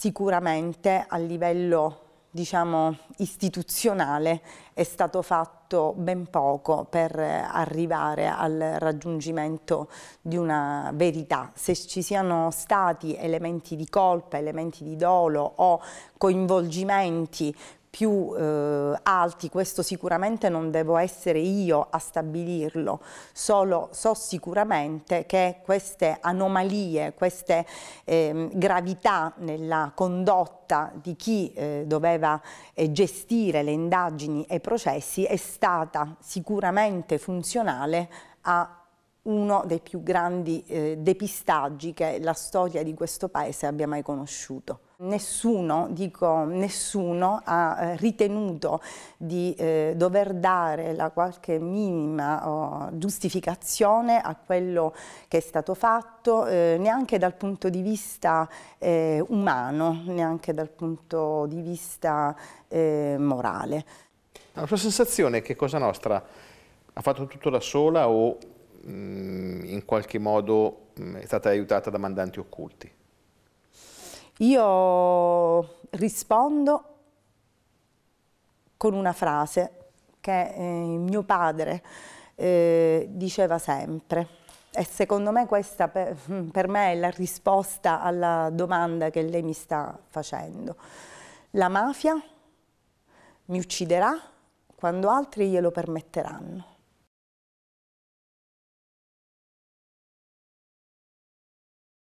Sicuramente a livello diciamo, istituzionale è stato fatto ben poco per eh, arrivare al raggiungimento di una verità. Se ci siano stati elementi di colpa, elementi di dolo o coinvolgimenti più eh, alti, questo sicuramente non devo essere io a stabilirlo, solo so sicuramente che queste anomalie, queste eh, gravità nella condotta di chi eh, doveva eh, gestire le indagini e i processi è stata sicuramente funzionale a uno dei più grandi eh, depistaggi che la storia di questo paese abbia mai conosciuto. Nessuno, dico nessuno, ha eh, ritenuto di eh, dover dare la qualche minima oh, giustificazione a quello che è stato fatto, eh, neanche dal punto di vista eh, umano, neanche dal punto di vista eh, morale. La sua sensazione è che Cosa Nostra ha fatto tutto da sola o Mm, in qualche modo mm, è stata aiutata da mandanti occulti? Io rispondo con una frase che eh, mio padre eh, diceva sempre e secondo me questa per, mm, per me è la risposta alla domanda che lei mi sta facendo. La mafia mi ucciderà quando altri glielo permetteranno.